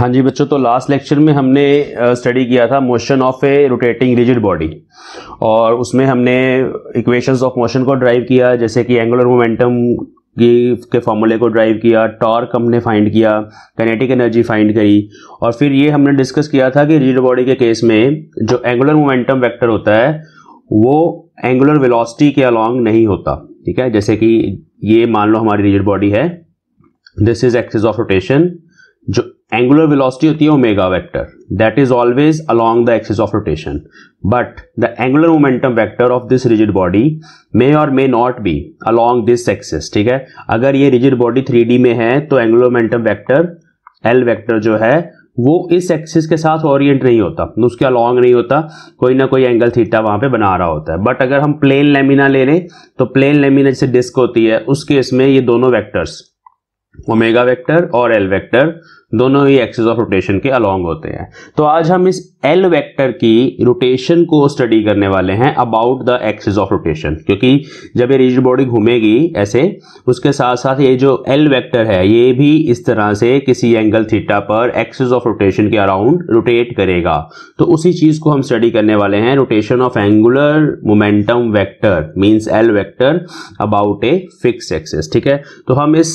हाँ जी बच्चों तो लास्ट लेक्चर में हमने स्टडी किया था motion of a rotating rigid body और उसमें हमने इक्वेशंस ऑफ मोशन को ड्राइव किया जैसे कि एंगुलर मोमेंटम की के फॉर्मूले को ड्राइव किया टॉर्क हमने फाइंड किया कनेटिक एनर्जी फाइंड करी और फिर ये हमने डिस्कस किया था कि रिजिड बॉडी के केस में जो एंगुलर मोमेंटम वैक्टर होता है वो एंगुलर विलॉसिटी के अलॉन्ग नहीं होता ठीक है जैसे कि ये मान लो हमारी रिजिड बॉडी है this is axis of rotation जो एंगुलर वेलोसिटी होती है omega vector that is always along the axis of rotation but the angular momentum vector of this rigid body may or may not be along this axis ठीक है अगर ये rigid body three में है तो angular momentum vector L vector जो है वो इस एक्सिस के साथ ओरिएंट नहीं होता उसके अलॉन्ग नहीं होता कोई ना कोई एंगल थीटा वहां पे बना रहा होता है बट अगर हम प्लेन लेमिना ले लें तो प्लेन लेमिना जैसे डिस्क होती है उस केस में ये दोनों वेक्टर्स ओमेगा वेक्टर और एल वेक्टर दोनों ही एक्सिस ऑफ रोटेशन के अलोंग होते हैं तो आज हम इस एल वेक्टर की रोटेशन को स्टडी करने वाले हैं about the axis of rotation क्योंकि जब ये रिजिड बॉडी घूमेगी ऐसे उसके साथ साथ ये जो एल वेक्टर है ये भी इस तरह से किसी एंगल थीटा पर एक्सिस ऑफ रोटेशन के अराउंड रोटेट करेगा तो उसी चीज को हम स्टडी करने वाले हैं rotation of angular momentum vector means L vector about a fix axis ठीक है तो हम इस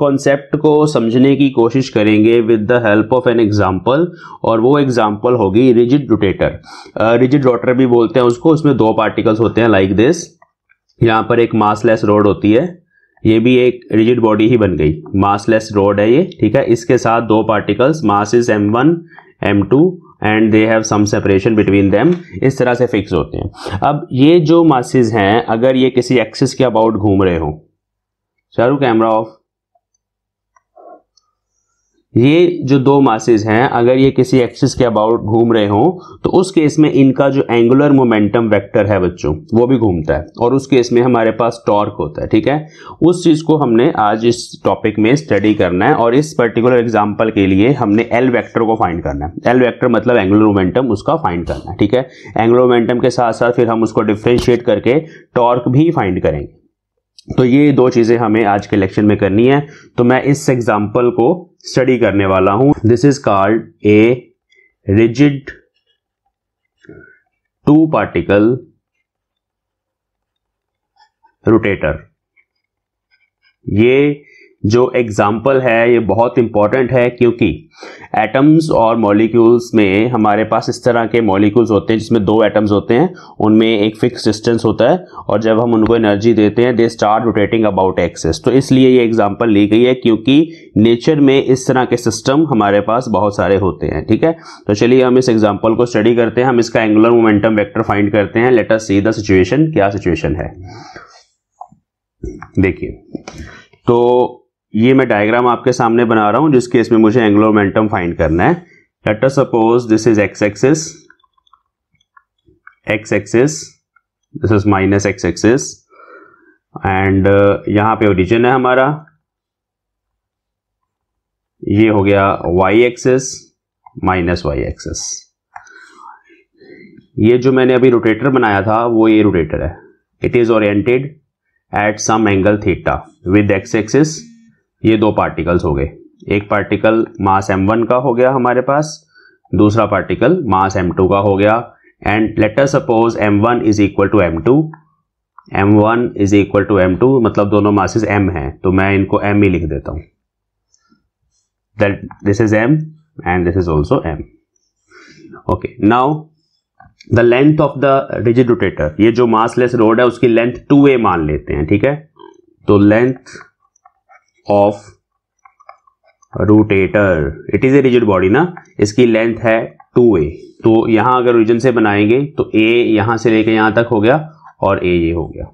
कॉन्सेप्ट को समझने की कोशिश करेंगे करेंगे with the help of an example और वो एग्जांपल होगी रिजिड रोटेटर रिजिड रोटर भी बोलते हैं उसको उसमें दो पार्टिकल्स होते हैं लाइक दिस यहाँ पर एक मासलेस रोड होती है ये भी एक रिजिड बॉडी ही बन गई मासलेस रोड है ये ठीक है इसके साथ दो particles mass is M one M two and they have some separation between them इस तरह से फिक्स होते हैं अब ये जो मासिस हैं अगर ये किसी एक्सिस के अबाउट घूम रहे हो चारू कैमरा ऑफ ये जो दो मासेज हैं अगर ये किसी एक्सिस के अबाउट घूम रहे हों तो उस केस में इनका जो एंगुलर मोमेंटम वेक्टर है बच्चों वो भी घूमता है और उस केस में हमारे पास टॉर्क होता है ठीक है उस चीज़ को हमने आज इस टॉपिक में स्टडी करना है और इस पर्टिकुलर एग्जाम्पल के लिए हमने एल वैक्टर को फाइंड करना है एल वैक्टर मतलब एंगुलर मोमेंटम उसका फाइंड करना है ठीक है एंगुलर मोमेंटम के साथ साथ फिर हम उसको डिफ्रेंशिएट करके टॉर्क भी फाइंड करेंगे तो ये दो चीज़ें हमें आज के लेक्चर में करनी है तो मैं इस एग्जाम्पल को स्टडी करने वाला हूं this is called a rigid two particle rotator ये जो एग्जाम्पल है ये बहुत इंपॉर्टेंट है क्योंकि एटम्स और मॉलिक्यूल्स में हमारे पास इस तरह के मॉलिक्यूल्स होते हैं जिसमें दो एटम्स होते हैं उनमें एक फिक्स डिस्टेंस होता है और जब हम उनको एनर्जी देते हैं they start rotating about axis तो इसलिए ये एग्जाम्पल ली गई है क्योंकि नेचर में इस तरह के सिस्टम हमारे पास बहुत सारे होते हैं ठीक है तो चलिए हम इस एग्जाम्पल को स्टडी करते हैं हम इसका एंगुलर मोमेंटम वैक्टर फाइंड करते हैं लेटर सी द सिचुएशन क्या सिचुएशन है देखिए तो ये मैं डायग्राम आपके सामने बना रहा हूँ जिस केस में मुझे एंगुलर मोमेंटम फाइंड करना है let us suppose this is X axis x axis this is minus X axis and यहाँ पे ओरिजिन है हमारा ये हो गया Y axis minus Y axis ये जो मैंने अभी रोटेटर बनाया था वो ये रोटेटर है it is oriented at some angle theta with X axis ये दो पार्टिकल्स हो गए एक पार्टिकल मास m1 का हो गया हमारे पास दूसरा पार्टिकल मास m2 का हो गया and later suppose m1 one is equal to M two M one is equal to M two मतलब दोनों मासेस m हैं तो मैं इनको m ही लिख देता हूं that this is m and this is also m okay now the length of the rigid rotator ये जो मासलेस रोड है उसकी टू 2a मान लेते हैं ठीक है तो length of rotator it is a rigid body ना इसकी लेंथ है टू ए तो यहाँ अगर रीजन से बनाएंगे तो ए यहां से लेके यहां तक हो गया और ए ये हो गया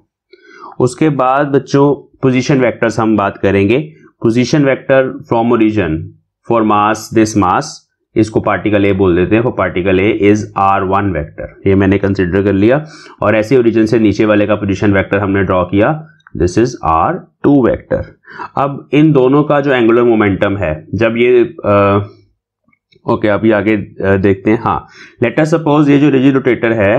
उसके बाद बच्चों पोजीशन वेक्टर्स हम बात करेंगे position vector from origin for mass this mass इसको पार्टिकल ए बोल देते हैं for particle A is r one vector ये मैंने कंसिडर कर लिया और ऐसे ओरिजिन से नीचे वाले का पोजिशन वैक्टर हमने ड्रॉ किया this is r two vector अब इन दोनों का जो एंगुलर मोमेंटम है जब ये आ, ओके अभी आगे देखते हैं हाँ लेटर सपोज ये जो रिजिड रोटेटर है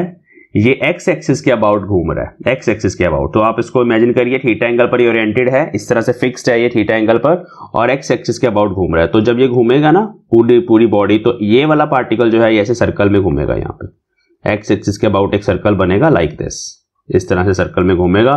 ये एक्स एक्सिस के अबाउट घूम रहा है एक्स एक्सिस के अबाउट तो आप इसको इमेजिन करिए थीटा एंगल पर ओरिएंटेड है इस तरह से फिक्स्ड है ये थीटा एंगल पर और एक्स एक्सिस के अबाउट घूम रहा है तो जब ये घूमेगा ना पूरी पूरी बॉडी तो ये वाला पार्टिकल जो है ऐसे सर्कल में घूमेगा यहाँ पे एक्स एक्सिस के अबाउट एक सर्कल बनेगा लाइक like दिस इस तरह से सर्कल में घूमेगा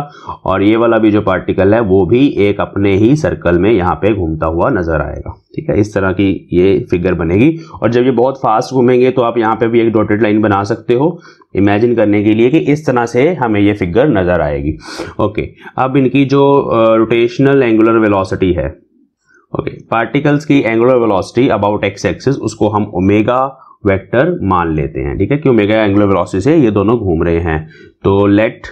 और ये वाला भी जो पार्टिकल है वो भी एक अपने ही सर्कल में यहाँ पे घूमता हुआ नजर आएगा ठीक है इस तरह की ये फिगर बनेगी और जब ये बहुत फास्ट घूमेंगे तो आप यहाँ पे भी एक डॉटेड लाइन बना सकते हो इमेजिन करने के लिए कि इस तरह से हमें ये फिगर नज़र आएगी ओके अब इनकी जो रोटेशनल एंगुलर वेलोसिटी है ओके पार्टिकल्स की angular velocity about x axis उसको हम ओमेगा वेक्टर मान लेते हैं ठीक है कि ओमेगा एंगुलर वेलोसिटी से ये दोनों घूम रहे हैं तो let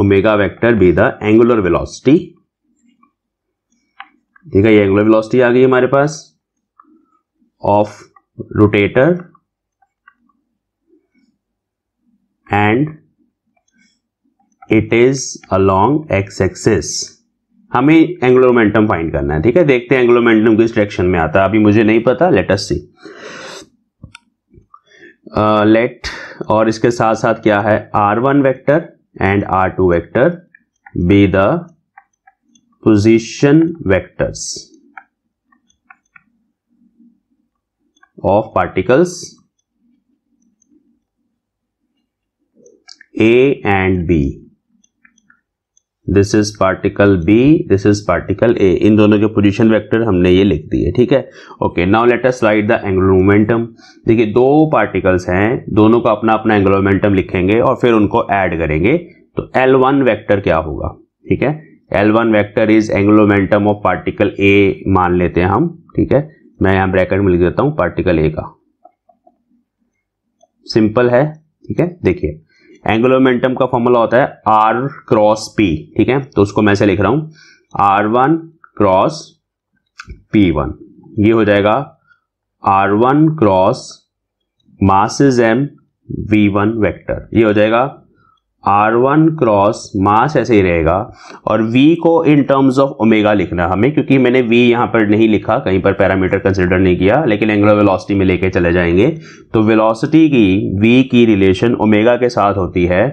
omega vector be the angular velocity ठीक है ये एंगुलर वेलोसिटी आ गई हमारे पास of rotator and it is along x axis हमें एंगुलर मोमेंटम फाइंड करना है ठीक है देखते हैं एंगुलर मोमेंटम किस डायरेक्शन में आता है अभी मुझे नहीं पता let us see let uh, और इसके साथ साथ क्या है r one vector and r two vector be the position vectors of particles A and B this is particle B this is particle A इन दोनों के पोजिशन वैक्टर हमने ये लिख दिए ठीक है okay now let us write the angular momentum देखिए दो पार्टिकल्स हैं दोनों का अपना अपना एंगुलर मोमेंटम लिखेंगे और फिर उनको ऐड करेंगे तो एल वन वैक्टर क्या होगा ठीक है L one vector is angular momentum of particle A मान लेते हैं हम ठीक है मैं यहाँ ब्रैकेट में लिख देता हूँ पार्टिकल ए का सिंपल है ठीक है देखिए एंगुलर मोमेंटम का फॉर्मूला होता है आर क्रॉस पी ठीक है तो उसको मैं ऐसे लिख रहा हूं r one cross p one ये हो जाएगा r one cross mass is m v one vector ये हो जाएगा आर वन क्रॉस मास ऐसे ही रहेगा और v को इन टर्म्स ऑफ ओमेगा लिखना हमें क्योंकि मैंने v यहाँ पर नहीं लिखा कहीं पर पैरामीटर कंसिडर नहीं किया लेकिन एंगुलर वेलोसिटी में लेके चले जाएंगे तो वेलोसिटी की v की रिलेशन ओमेगा के साथ होती है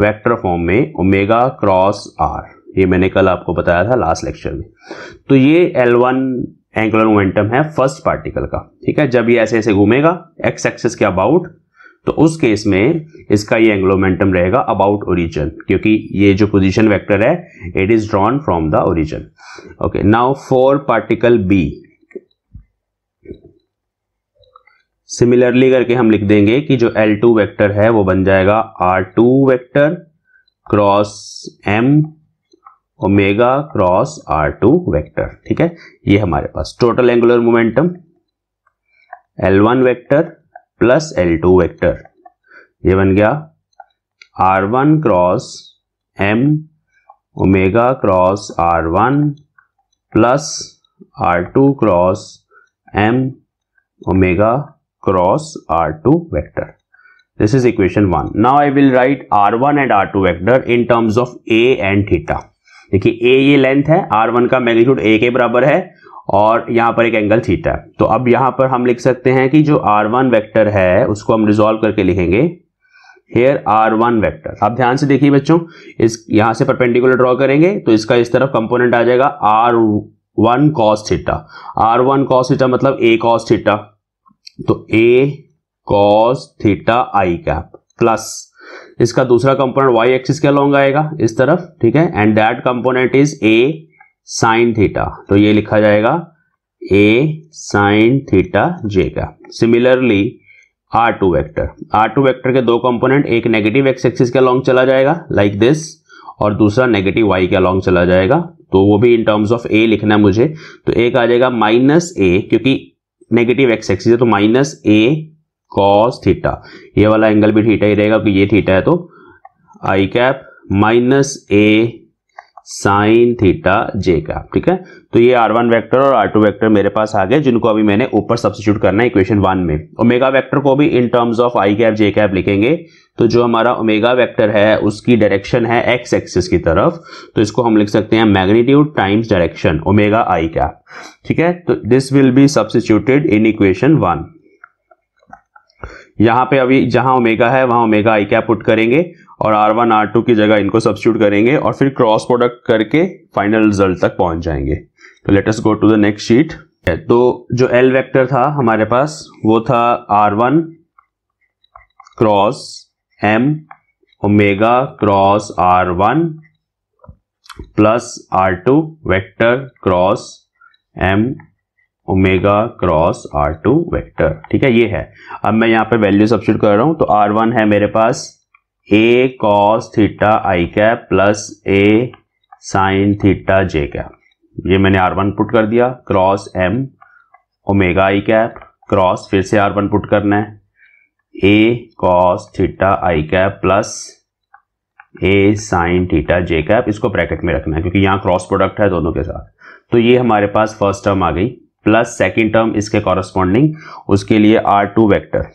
वेक्टर फॉर्म में ओमेगा क्रॉस r ये मैंने कल आपको बताया था लास्ट लेक्चर में तो ये एल एंगुलर मोमेंटम है फर्स्ट पार्टिकल का ठीक है जब ये ऐसे ऐसे घूमेगा एक्स एक्सेस के अबाउट तो उस केस में इसका ये एंग्लोमेंटम रहेगा अबाउट ओरिजन क्योंकि ये जो पोजिशन वैक्टर है it is drawn from the origin okay now for particle B similarly करके हम लिख देंगे कि जो L2 वेक्टर है वो बन जाएगा R2 vector cross M omega cross R2 vector ठीक है ये हमारे पास total angular momentum L1 vector plus L two vector ये बन गया r one cross m omega cross r one plus r two cross m omega cross r two vector equation one now I will write r one and r two vector in terms of a and theta देखिए a ये length है r one का magnitude a के बराबर है और यहाँ पर एक एंगल थीटा तो अब यहाँ पर हम लिख सकते हैं कि जो आर वन वैक्टर है उसको हम रिजोल्व करके लिखेंगे हेयर आर वन वैक्टर आप ध्यान से देखिए बच्चों इस यहाँ से परपेंडिकुलर ड्रॉ करेंगे तो इसका इस तरफ कंपोनेंट आ जाएगा r one cos theta r one cos theta मतलब ए कॉस थीटा तो a cos theta i cap plus इसका दूसरा कंपोनेंट वाई एक्सिस क्या अलोंग आएगा इस तरफ ठीक है and that component is a sine theta तो ये लिखा जाएगा ए साइन थीटा जे का similarly r two vector r two vector के दो कंपोनेंट एक नेगेटिव एक्स एक्सिस के अलॉन्ग चला जाएगा लाइक like दिस और दूसरा नेगेटिव वाई के अलॉन्ग चला जाएगा तो वो भी इन टर्म्स ऑफ ए लिखना है मुझे तो एक आ जाएगा माइनस ए क्योंकि नेगेटिव एक्स एक्सिस है तो माइनस ए कॉस थीटा ये वाला एंगल भी थीटा ही रहेगा क्योंकि ये थीटा है तो i cap minus a sine theta j का ठीक है तो ये आर वन वैक्टर और आर टू वैक्टर मेरे पास आ गए जिनको अभी मैंने ऊपर सब्सिट्यूट करना है इक्वेशन वन में ओमेगा वैक्टर को भी in terms of i cap j cap लिखेंगे तो जो हमारा ओमेगा वेक्टर है उसकी डायरेक्शन है एक्स एक्सिस की तरफ तो इसको हम लिख सकते हैं magnitude times direction omega i cap ठीक है तो this will be substituted in equation one यहां पे अभी जहां ओमेगा है वहां ओमेगा आई कैप पुट करेंगे और आर वन आर टू की जगह इनको सब्सिट्यूट करेंगे और फिर क्रॉस प्रोडक्ट करके फाइनल रिजल्ट तक पहुंच जाएंगे तो let's go to the next sheet तो जो एल वेक्टर था हमारे पास वो था r one cross m omega cross r one plus r two vector cross m omega cross r two vector ठीक है ये है अब मैं यहाँ पे वैल्यू सब्सिट्यूट कर रहा हूँ तो आर वन है मेरे पास a cos theta i cap plus a sine theta j cap ये मैंने आर वन पुट कर दिया cross m omega i cap cross फिर से आर वन पुट करना है a cos theta i cap plus a sine theta j cap इसको bracket में रखना है क्योंकि यहाँ क्रॉस प्रोडक्ट है दोनों के साथ तो ये हमारे पास फर्स्ट टर्म आ गई प्लस सेकेंड टर्म इसके कॉरस्पॉन्डिंग उसके लिए आर टू वैक्टर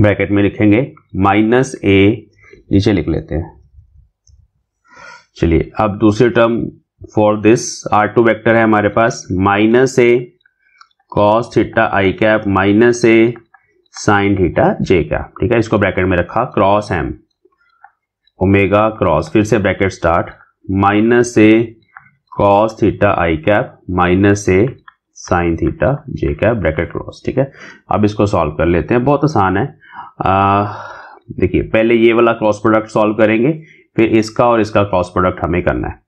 ब्रैकेट में लिखेंगे माइनस ए नीचे लिख लेते हैं चलिए अब दूसरी term for this r two vector है हमारे पास minus a cos theta i cap minus a sine theta j cap ठीक है इसको ब्रैकेट में रखा क्रॉस एम ओमेगा क्रॉस फिर से bracket start minus a cos theta i cap minus a sine theta j cap bracket cross ठीक है अब इसको सॉल्व कर लेते हैं बहुत आसान है आ, देखिए पहले ये वाला क्रॉस प्रोडक्ट सॉल्व करेंगे फिर इसका और इसका क्रॉस प्रोडक्ट हमें करना है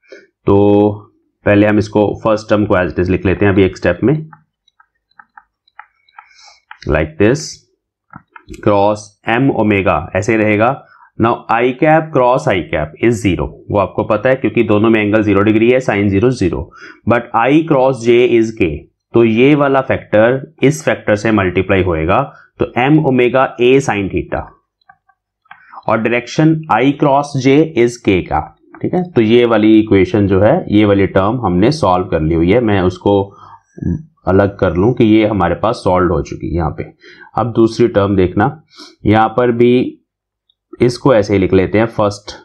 तो पहले हम इसको फर्स्ट टर्म को एज इट इज लिख लेते हैं अभी एक स्टेप में like this cross m omega ऐसे रहेगा now i cap cross i cap is zero वो आपको पता है क्योंकि दोनों में एंगल जीरो डिग्री है sine zero zero but i cross j is k तो ये वाला फैक्टर इस फैक्टर से मल्टीप्लाई होएगा तो m omega a sine theta और direction i cross j is k का ठीक है तो ये वाली इक्वेशन जो है ये वाली टर्म हमने सॉल्व कर ली हुई है मैं उसको अलग कर लूं कि ये हमारे पास सॉल्व हो चुकी है यहाँ पे अब दूसरी टर्म देखना यहाँ पर भी इसको ऐसे ही लिख लेते हैं फर्स्ट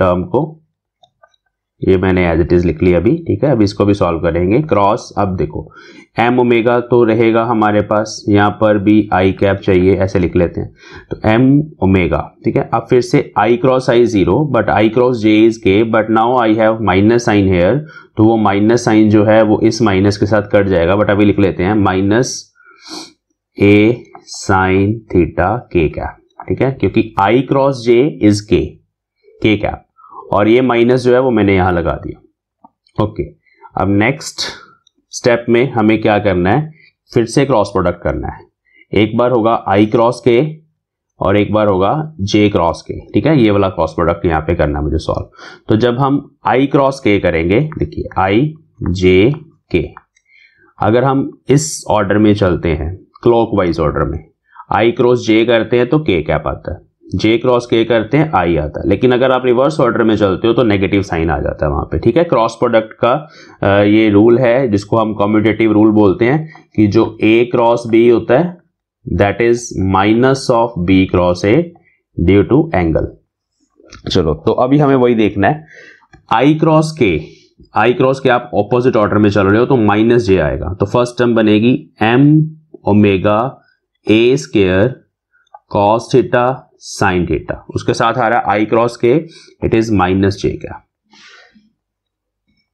टर्म को ये मैंने एज इट इज लिख लिया अभी ठीक है अब इसको भी सॉल्व करेंगे क्रॉस अब देखो एम ओमेगा तो रहेगा हमारे पास यहाँ पर भी आई कैप चाहिए ऐसे लिख लेते हैं तो एम ओमेगा ठीक है अब फिर से i cross i zero but i cross j is k but now I have minus sine here तो वो माइनस साइन जो है वो इस माइनस के साथ कट जाएगा बट अभी लिख लेते हैं minus a sine theta k cap ठीक है क्योंकि आई क्रॉस जे इज के के कैप और ये माइनस जो है वो मैंने यहाँ लगा दिया ओके अब नेक्स्ट स्टेप में हमें क्या करना है फिर से क्रॉस प्रोडक्ट करना है एक बार होगा आई क्रॉस के और एक बार होगा जे क्रॉस के ठीक है ये वाला क्रॉस प्रोडक्ट यहाँ पे करना है मुझे सॉल्व तो जब हम आई क्रॉस के करेंगे देखिए आई जे के अगर हम इस ऑर्डर में चलते हैं क्लॉकवाइज ऑर्डर में आई क्रॉस जे करते हैं तो के कैप आता है जे क्रॉस के करते हैं आई आता है लेकिन अगर आप रिवर्स ऑर्डर में चलते हो तो नेगेटिव साइन आ जाता है वहां पे ठीक है क्रॉस प्रोडक्ट का ये रूल है जिसको हम कॉम्पिटेटिव रूल बोलते हैं कि जो ए क्रॉस बी होता है that is minus of b cross a due to angle चलो तो अभी हमें वही देखना है आई क्रॉस के आई क्रॉस के आप ऑपोजिट ऑर्डर में चल रहे हो तो माइनस जे आएगा तो फर्स्ट टर्म बनेगी m omega a square cos theta sine theta उसके साथ आ रहा है i cross k it is minus j का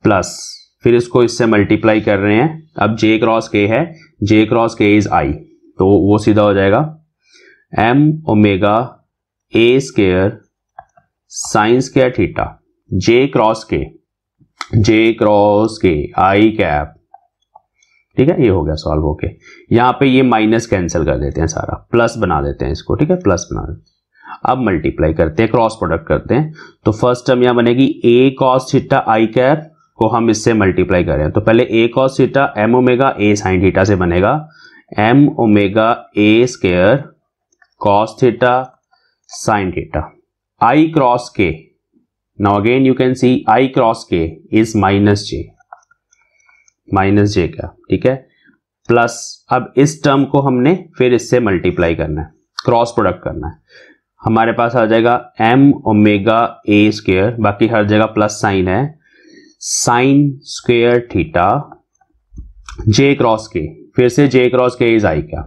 प्लस फिर इसको इससे मल्टीप्लाई कर रहे हैं अब जे क्रॉस के है जे क्रॉस के इज आई तो वो सीधा हो जाएगा m omega a square sine square theta j cross k j cross के आई कैप ठीक है ये हो गया सॉल्व होके यहां पे ये माइनस कैंसिल कर देते हैं सारा प्लस बना देते हैं इसको ठीक है प्लस बना देते हैं अब मल्टीप्लाई करते हैं क्रॉस प्रोडक्ट करते हैं तो फर्स्ट टर्म यहां बनेगी a cos theta i cap को हम इससे मल्टीप्लाई करें तो पहले a cos theta m omega a sine theta से बनेगा m omega a square cos theta sine theta i cross k now again you can see i cross k is minus j minus j का ठीक है plus अब इस term को हमने फिर इससे मल्टीप्लाई करना है क्रॉस प्रोडक्ट करना है हमारे पास आ जाएगा एम ओमेगा ए स्क्वेयर बाकी हर जगह प्लस साइन है sine square theta j cross k फिर से जे क्रॉस के इज आई क्या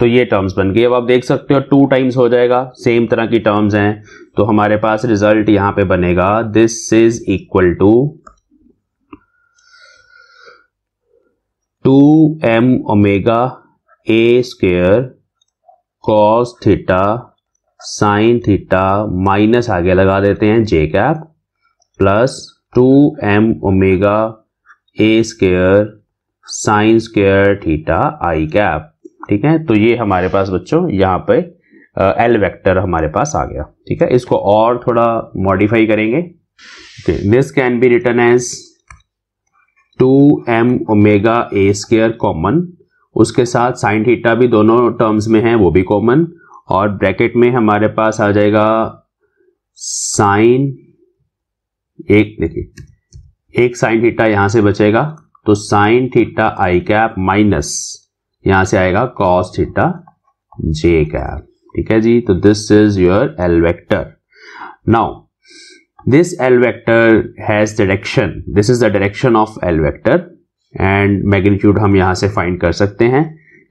तो ये टर्म्स बन गई अब आप देख सकते हो टू टाइम्स हो जाएगा सेम तरह की टर्म्स हैं तो हमारे पास रिजल्ट यहां पे बनेगा this is equal to two m omega a square cos theta sine theta minus आगे लगा देते हैं j cap plus two m omega a square sine square theta i cap ठीक है तो ये हमारे पास बच्चों यहाँ पे एल वेक्टर हमारे पास आ गया ठीक है इसको और थोड़ा मॉडिफाई करेंगे this can be written as two m omega a square common उसके साथ साइन थीटा भी दोनों टर्म्स में है वो भी कॉमन और ब्रैकेट में हमारे पास आ जाएगा साइन एक देखिए एक साइन थीटा यहां से बचेगा तो sine theta i cap minus यहां से आएगा कॉस थीटा जे कैप ठीक है जी तो this is your L vector now this L vector has direction this is the direction of L vector and magnitude हम यहां से फाइंड कर सकते हैं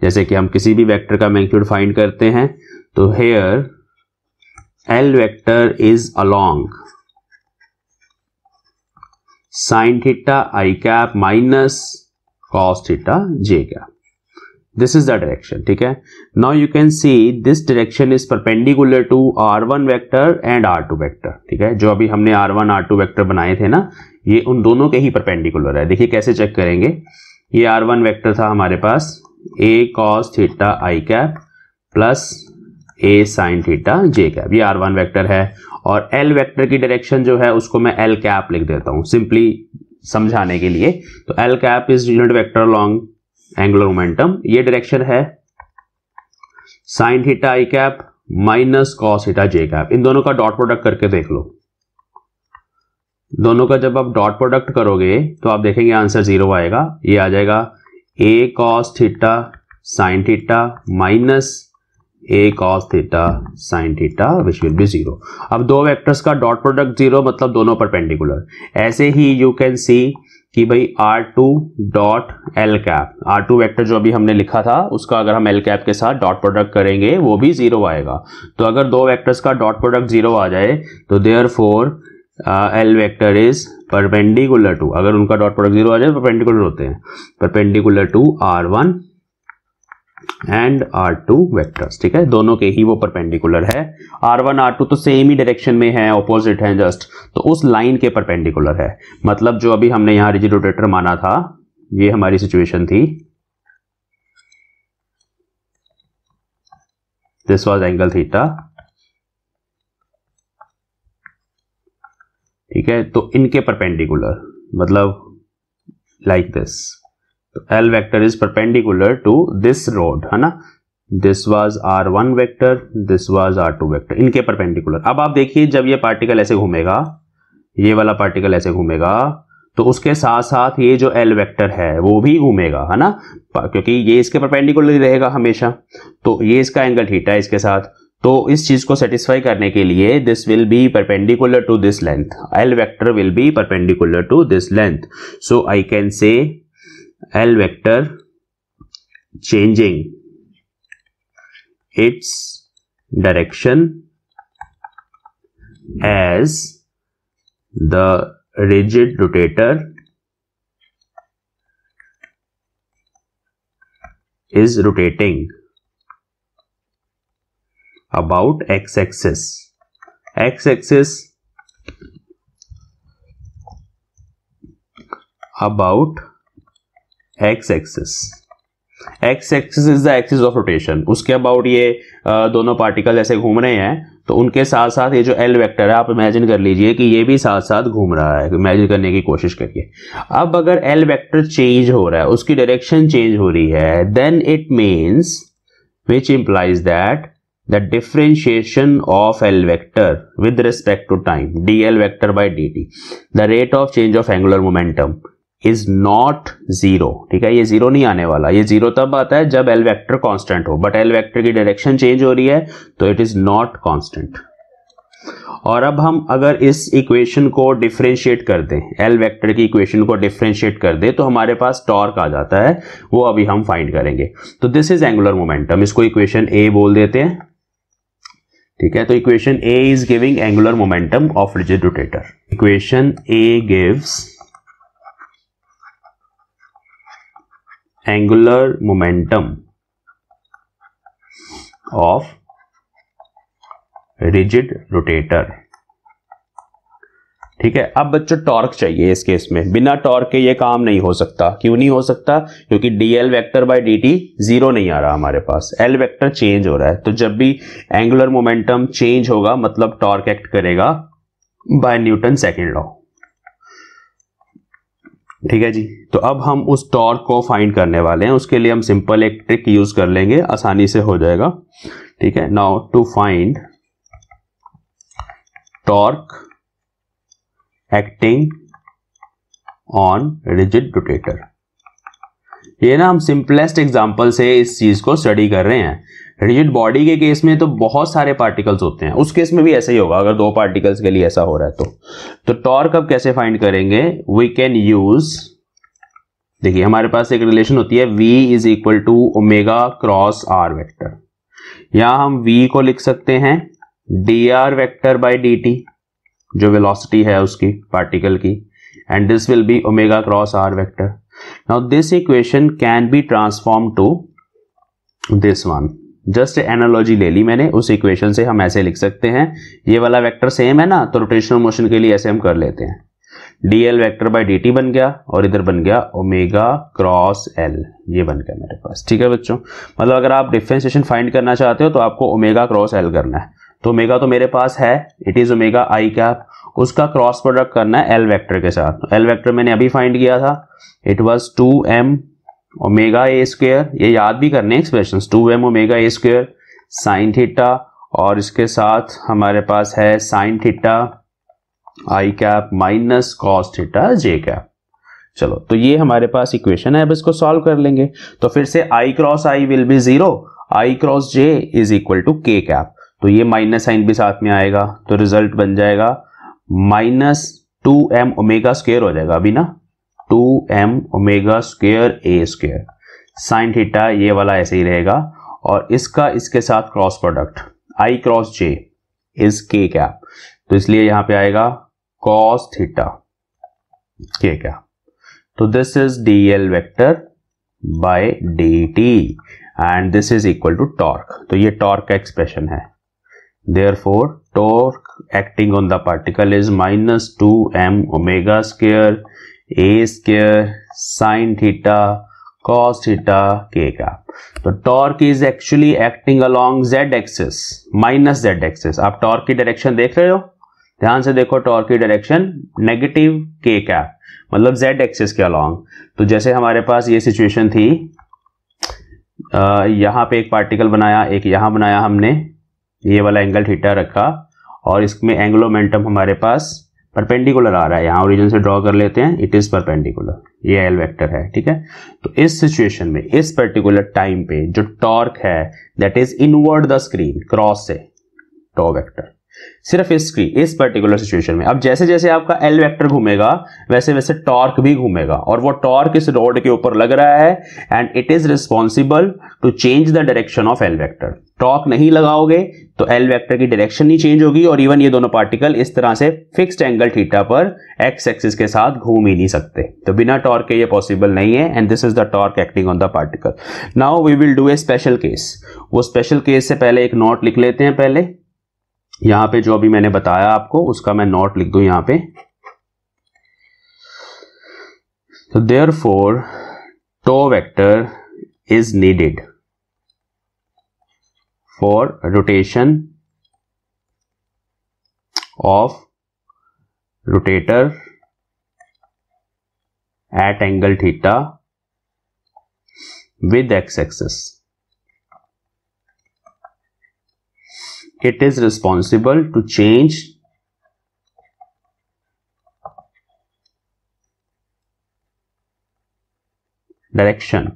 जैसे कि हम किसी भी वेक्टर का मैग्नीट्यूड फाइंड करते हैं तो here L vector is along sine theta i cap minus cos theta j cap this is the direction ठीक है now you can see this direction is perpendicular to r one vector and r two vector ठीक है जो अभी हमने r one r two vector बनाए थे ना ये उन दोनों के ही परपेंडिकुलर है देखिए कैसे चेक करेंगे ये आर वन वैक्टर था हमारे पास a cos theta i cap plus a sine theta j cap ये आर वन वैक्टर है और एल वैक्टर की डायरेक्शन जो है उसको मैं एल कैप लिख देता हूँ सिंपली समझाने के लिए तो L cap is unit vector long angular momentum ये डायरेक्शन है sine theta i cap minus cos theta j cap इन दोनों का डॉट प्रोडक्ट करके देख लो दोनों का जब आप डॉट प्रोडक्ट करोगे तो आप देखेंगे आंसर जीरो आएगा ये आ जाएगा a cos theta sine theta minus a cos theta sine theta which will be zero अब दो वेक्टर्स का डॉट प्रोडक्ट जीरो मतलब दोनों परपेंडिकुलर ऐसे ही यू कैन सी कि भाई r two dot L cap r two vector जो अभी हमने लिखा था उसका अगर हम एल कैप के साथ डॉट प्रोडक्ट करेंगे वो भी जीरो आएगा तो अगर दो वेक्टर्स का डॉट प्रोडक्ट जीरो आ जाए तो therefore L vector is perpendicular to अगर उनका डॉट प्रोडक्ट जीरो आ जाए तो परपेंडिकुलर होते हैं perpendicular to r one and r two vectors ठीक है दोनों के ही वो परपेंडिकुलर है आर वन आर टू तो सेम ही डायरेक्शन में है ऑपोजिट है जस्ट तो उस लाइन के परपेंडिकुलर है मतलब जो अभी हमने यहां रिजिड रोटेटर माना था ये हमारी सिचुएशन थी दिस वॉज एंगल थीटा ठीक है तो इनके परपेंडिकुलर मतलब like like this L vector is perpendicular to this rod है ना this was r one vector this was r two vector इनके परपेंडिकुलर अब आप देखिए जब ये पार्टिकल ऐसे घूमेगा ये वाला पार्टिकल ऐसे घूमेगा तो उसके साथ साथ ये जो एल वेक्टर है वो भी घूमेगा है ना क्योंकि ये इसके परपेंडिकुलर ही रहेगा हमेशा तो ये इसका एंगल थीटा है इसके साथ तो इस चीज को सेटिस्फाई करने के लिए this will be perpendicular to this length L vector will be perpendicular to this length so I can say L vector changing its direction as the rigid rotator is rotating about x-axis. x-axis about x axis x axis is the axis of rotation उसके about ये दोनों particle ऐसे घूम रहे हैं तो उनके साथ साथ ये जो एल वेक्टर है आप इमेजिन कर लीजिए कि ये भी साथ साथ घूम रहा है इमेजिन करने की कोशिश करिए अब अगर एल वेक्टर चेंज हो रहा है उसकी डायरेक्शन चेंज हो रही है then it means which implies that the differentiation of L vector with respect to time d L vector by d t the rate of change of angular momentum is not zero ठीक है ये zero नहीं आने वाला ये zero तब आता है जब एल वेक्टर कांस्टेंट हो बट एल वेक्टर की डायरेक्शन चेंज हो रही है तो इट इज नॉट कांस्टेंट और अब हम अगर इस इक्वेशन को डिफ्रेंशिएट कर दें एल वेक्टर की इक्वेशन को डिफ्रेंशिएट कर दें तो हमारे पास टॉर्क आ जाता है वो अभी हम फाइंड करेंगे तो दिस इज एंगुलर मोमेंटम इसको इक्वेशन ए बोल देते हैं ठीक है तो equation A is giving angular momentum of rigid rotator equation A gives angular momentum of rigid rotator ठीक है अब बच्चों टॉर्क चाहिए इस केस में बिना टॉर्क के ये काम नहीं हो सकता क्यों नहीं हो सकता क्योंकि d L vector by d t zero नहीं आ रहा हमारे पास एल वैक्टर चेंज हो रहा है तो जब भी एंगुलर मोमेंटम चेंज होगा मतलब टॉर्क एक्ट करेगा बाय न्यूटन सेकेंड लॉ ठीक है जी तो अब हम उस टॉर्क को फाइंड करने वाले हैं उसके लिए हम सिंपल एक ट्रिक यूज कर लेंगे आसानी से हो जाएगा ठीक है now to find torque acting on rigid rotator ये ना हम सिंपलेस्ट एग्जाम्पल से इस चीज को स्टडी कर रहे हैं रिजिड बॉडी के केस में तो बहुत सारे पार्टिकल्स होते हैं उस केस में भी ऐसा ही होगा अगर दो पार्टिकल्स के लिए ऐसा हो रहा है तो तो टॉर्क अब कैसे फाइंड करेंगे वी कैन यूज देखिए हमारे पास एक रिलेशन होती है v is equal to omega cross r vector यहां हम वी को लिख सकते हैं d r vector by d t जो वेलोसिटी है उसकी पार्टिकल की and this will be omega cross r vector now this equation can be transform to this one just analogy ले ली मैंने उस इक्वेशन से हम ऐसे लिख सकते हैं ये वाला वेक्टर सेम है ना तो रोटेशनल मोशन के लिए ऐसे हम कर लेते हैं d L vector by d t बन गया और इधर बन गया ओमेगा क्रॉस एल ये बन गया मेरे पास ठीक है बच्चों मतलब अगर आप डिफ्रेंसिएशन फाइंड करना चाहते हो तो आपको ओमेगा क्रॉस एल करना है तो ओमेगा तो मेरे पास है it is omega i cap उसका क्रॉस प्रोडक्ट करना है एल वैक्टर के साथ एल वैक्टर मैंने अभी फाइंड किया था it was two m omega a square ये याद भी करने expression two m omega a square sine theta और इसके साथ हमारे पास है sine theta i cap minus cos theta j cap चलो तो ये हमारे पास इक्वेशन है अब इसको सॉल्व कर लेंगे तो फिर से i cross i will be zero i cross j is equal to k cap तो ये माइनस साइन भी साथ में आएगा तो रिजल्ट बन जाएगा minus two m omega square हो जाएगा अभी ना two m omega square a square sine theta ये वाला ऐसे ही रहेगा और इसका इसके साथ cross product i cross j is k क्या तो इसलिए यहां पे आएगा कॉस थीटा के क्या तो this is d L vector by d t and this is equal to torque तो ये टॉर्क का एक्सप्रेशन है therefore torque acting on the particle is minus two m omega square a square sine theta cos theta k का तो torque is actually acting along z axis minus z axis आप torque की direction देख रहे हो ध्यान से देखो टॉर्क की डायरेक्शन नेगेटिव मतलब के का मतलब जेड एक्सिस के अलोंग तो जैसे हमारे पास ये सिचुएशन थी यहां पे एक पार्टिकल बनाया एक यहां बनाया हमने ये वाला एंगल थीटा रखा और इसमें एंगलोमेंटम हमारे पास परपेंडिकुलर आ रहा है यहाँ ओरिजिन से ड्रॉ कर लेते हैं इट इज़ परपेंडिकुलर ये एल वेक्टर है ठीक है तो इस सिचुएशन में इस पर्टिकुलर टाइम पे जो टॉर्क है that is inward the screen cross से टॉ वेक्टर सिर्फ इसकी इस पर्टिकुलर सिचुएशन में अब जैसे जैसे आपका एल वेक्टर घूमेगा वैसे वैसे टॉर्क भी घूमेगा और वो टॉर्क इस रोड के ऊपर लग रहा है and it is responsible to change the direction of L vector torque नहीं लगाओगे तो एल वेक्टर की डायरेक्शन नहीं चेंज होगी और इवन ये दोनों पार्टिकल इस तरह से फिक्स्ड एंगल थीटा पर एक्स एक्सिस के साथ घूम ही नहीं सकते तो बिना टॉर्क के ये पॉसिबल नहीं है and this is the torque acting on the particle now we will do a special case वो स्पेशल केस से पहले एक नोट लिख लेते हैं पहले यहां पे जो अभी मैंने बताया आपको उसका मैं नोट लिख दू यहां पे तो therefore tau vector is needed for rotation of rotator at angle theta with x axis it is responsible to change direction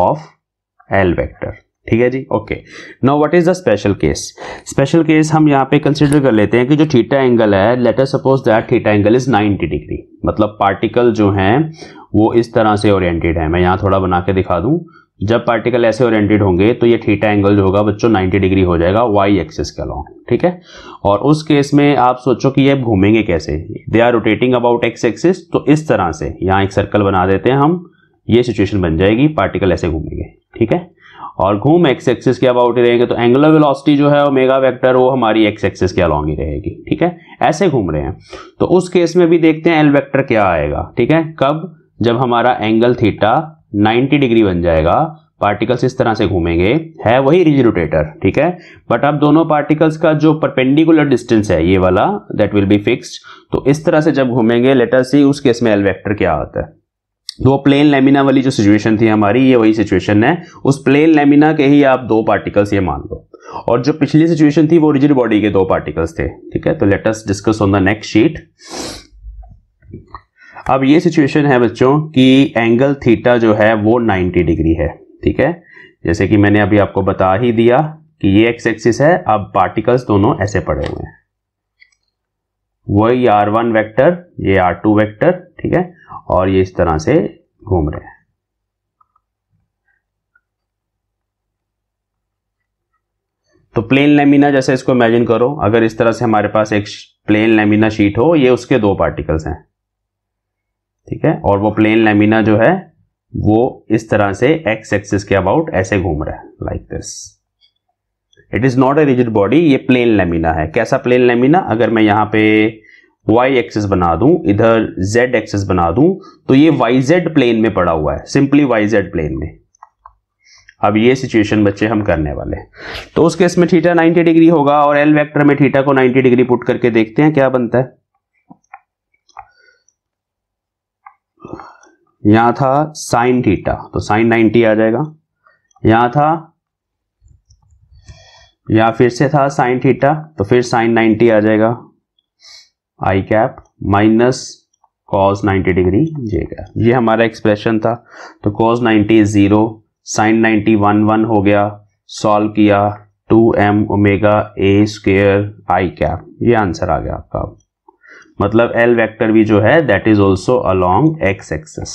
of L vector ठीक है जी okay no what is the special case special case हम यहाँ पे consider कर लेते हैं कि जो थीटा एंगल है later suppose that theta angle is 90 degree मतलब पार्टिकल जो है वो इस तरह से ओरिएंटेड है मैं यहाँ थोड़ा बना के दिखा दूँ जब पार्टिकल ऐसे ओरिएंटेड होंगे तो ये थीटा एंगल जो होगा बच्चों 90 डिग्री हो जाएगा वाई एक्सिस के अलॉन्ग ठीक है और उस केस में आप सोचो कि ये घूमेंगे कैसे they are rotating about x axis तो इस तरह से यहाँ एक सर्कल बना देते हैं हम ये सिचुएशन बन जाएगी पार्टिकल ऐसे घूमेंगे ठीक है और घूम एक्स एक्सिस के अबाउट ही रहेंगे तो एंगुलर वेलोसिटी जो है मेगा वेक्टर वो हमारी एक्स एक्सिस के अलॉन्ग ही रहेगी ठीक है ऐसे घूम रहे हैं तो उस केस में भी देखते हैं एल वेक्टर क्या आएगा ठीक है कब जब हमारा एंगल थीटा 90 डिग्री बन जाएगा पार्टिकल्स इस तरह से घूमेंगे है वही रिज रोटेटर ठीक है बट अब दोनों पार्टिकल्स का जो परपेंडिकुलर डिस्टेंस है ये वाला दैट विल बी फिक्स्ड तो इस तरह से जब घूमेंगे लेटर सी उस केस में एल वेक्टर क्या होता है दो प्लेन लेमिना वाली जो सिचुएशन थी हमारी ये वही सिचुएशन है उस प्लेन लेमिना के ही आप दो पार्टिकल्स ये मान लो और जो पिछली सिचुएशन थी वो रिजिड बॉडी के दो पार्टिकल्स थे ठीक है तो let's discuss on the next sheet अब ये सिचुएशन है बच्चों कि एंगल थीटा जो है वो 90 डिग्री है ठीक है जैसे कि मैंने अभी आपको बता ही दिया कि ये एक्स एक्सिस है अब पार्टिकल्स दोनों ऐसे पड़े हुए हैं वही आर वन वैक्टर ये आर टू वैक्टर ठीक है और ये इस तरह से घूम रहे हैं तो प्लेन लेमिना जैसे इसको इमेजिन करो अगर इस तरह से हमारे पास एक प्लेन लेमिना शीट हो ये उसके दो पार्टिकल्स हैं ठीक है और वो प्लेन लेमिना जो है वो इस तरह से एक्स एक्सिस के अबाउट ऐसे घूम रहा है like this it is not a rigid body ये प्लेन लेमिना है कैसा प्लेन लेमिना अगर मैं यहाँ पे वाई एक्सिस बना दूं इधर जेड एक्सिस बना दूं तो ये वाई जेड प्लेन में पड़ा हुआ है सिंपली वाई जेड प्लेन में अब ये सिचुएशन बच्चे हम करने वाले तो उस केस में थीटा 90 डिग्री होगा और एल वेक्टर में थीटा को 90 डिग्री पुट करके देखते हैं क्या बनता है यहां था साइन थीटा तो साइन 90 आ जाएगा यहां था यहां फिर से था साइन थीटा तो फिर साइन 90 आ जाएगा i cap minus cos 90 degree j cap ये हमारा एक्सप्रेशन था तो cos 90 zero sine 90 one one हो गया सॉल्व किया two m omega a square i cap ये आंसर आ गया आपका मतलब एल वेक्टर भी जो है that is also along x axis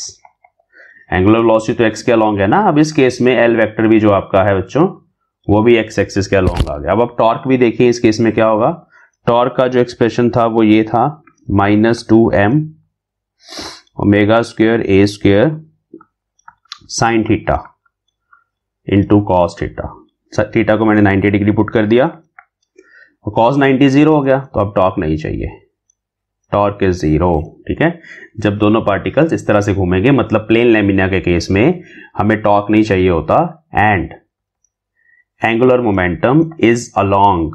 angular velocity तो एक्स के अलॉन्ग है ना अब इस केस में एल वैक्टर भी जो आपका है बच्चों वो भी एक्स एक्सेस के अलॉन्ग आ गया अब आप टॉर्क भी देखिए इस केस में क्या होगा टॉर्क का जो एक्सप्रेशन था वो ये था minus two m omega square a square sine theta into cos theta theta को मैंने 90 डिग्री पुट कर दिया कॉस 90 जीरो हो गया तो अब टॉर्क नहीं चाहिए टॉर्क इज ज़ीरो ठीक है जब दोनों पार्टिकल्स इस तरह से घूमेंगे मतलब प्लेन लेमिना के केस में हमें टॉर्क नहीं चाहिए होता and angular momentum is along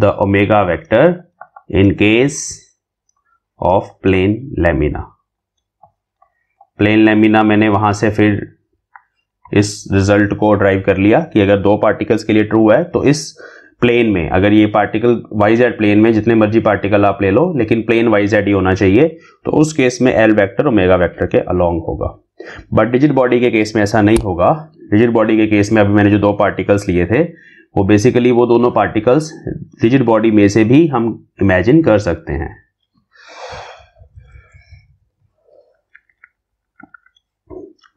the omega vector in case of plane lamina plane lamina मैंने वहां से फिर इस रिजल्ट को ड्राइव कर लिया कि अगर दो पार्टिकल्स के लिए ट्रू है तो इस प्लेन में अगर ये पार्टिकल वाई जेड प्लेन में जितने मर्जी पार्टिकल आप ले लो लेकिन प्लेन वाई जेड ही होना चाहिए तो उस केस में एल वेक्टर ओमेगा वेक्टर के अलोंग होगा बट डिजिट बॉडी के केस में ऐसा नहीं होगा डिजिट बॉडी के केस में अभी मैंने जो दो पार्टिकल्स लिए थे वो बेसिकली वो दोनों पार्टिकल्स डिजिट बॉडी में से भी हम इमेजिन कर सकते हैं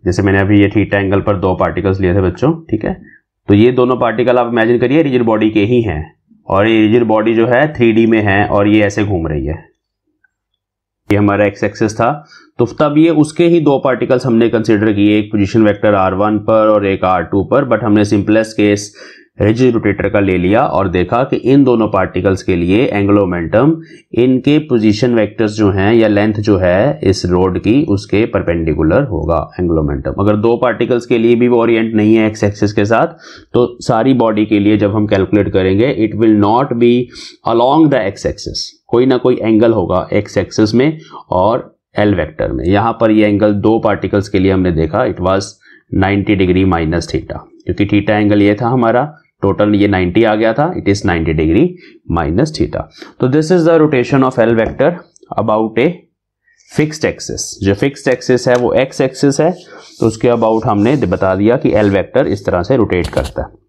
जैसे मैंने अभी ये थीटा एंगल पर दो पार्टिकल्स लिए थे बच्चों ठीक है तो ये दोनों पार्टिकल आप इमेजिन करिए रिजिड बॉडी के ही हैं और ये रिजिड बॉडी जो है थ्री में है और ये ऐसे घूम रही है ये हमारा एक्स एक्सेस था तो तब ये उसके ही दो पार्टिकल्स हमने कंसिडर किए एक पोजिशन वैक्टर आर पर और एक आर पर बट हमने सिंपलेस केस रिज रोटेटर का ले लिया और देखा कि इन दोनों पार्टिकल्स के लिए एंगलोमेंटम इनके पोजीशन वेक्टर्स जो हैं या लेंथ जो है इस रोड की उसके परपेंडिकुलर होगा एंगलोमेंटम अगर दो पार्टिकल्स के लिए भी वो ओरिएंट नहीं है एक्स एक्सिस के साथ तो सारी बॉडी के लिए जब हम कैलकुलेट करेंगे it will not be along the x axis कोई ना कोई एंगल होगा एक्स एक्सिस में और एल वैक्टर में यहाँ पर ये एंगल दो पार्टिकल्स के लिए हमने देखा it was 90 degree minus theta क्योंकि थीटा एंगल ये था हमारा टोटल ये 90 आ गया था it is 90 degree minus theta तो this is the rotation of L vector about a fixed axis जो फिक्स्ड एक्सिस है वो एक्स एक्सिस है तो उसके अबाउट हमने बता दिया कि एल वेक्टर इस तरह से रोटेट करता है